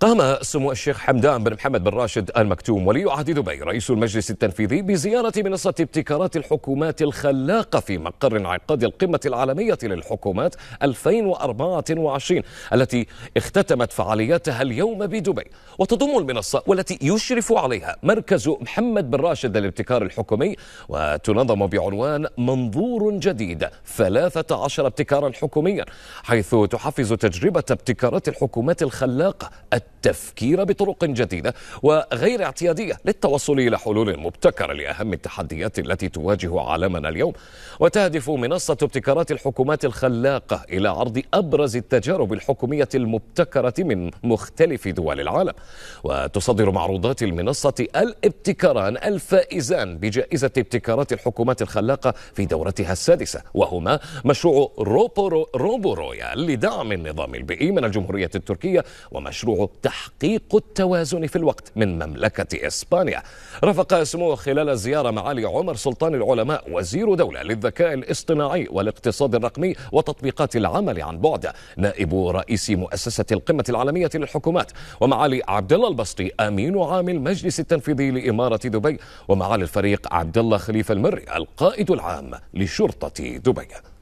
قام سمو الشيخ حمدان بن محمد بن راشد آل مكتوم ولي عهد دبي رئيس المجلس التنفيذي بزيارة منصة ابتكارات الحكومات الخلاقة في مقر انعقاد القمة العالمية للحكومات 2024 التي اختتمت فعالياتها اليوم بدبي وتضم المنصة والتي يشرف عليها مركز محمد بن راشد للابتكار الحكومي وتنظم بعنوان منظور جديد 13 ابتكارا حكوميا حيث تحفز تجربة ابتكارات الحكومات الخلاقة التفكير بطرق جديدة وغير اعتيادية للتوصل إلى حلول مبتكرة لأهم التحديات التي تواجه عالمنا اليوم وتهدف منصة ابتكارات الحكومات الخلاقة إلى عرض أبرز التجارب الحكومية المبتكرة من مختلف دول العالم وتصدر معروضات المنصة الابتكاران الفائزان بجائزة ابتكارات الحكومات الخلاقة في دورتها السادسة وهما مشروع روبو رويال لدعم النظام البيئي من الجمهورية التركية ومشروع تحقيق التوازن في الوقت من مملكة إسبانيا رافق سموه خلال الزيارة معالي عمر سلطان العلماء وزير دولة للذكاء الاصطناعي والاقتصاد الرقمي وتطبيقات العمل عن بعد نائب رئيس مؤسسة القمة العالمية للحكومات ومعالي عبد الله البسطي أمين عام المجلس التنفيذي لإمارة دبي ومعالي الفريق عبد الله خليفة المري القائد العام لشرطة دبي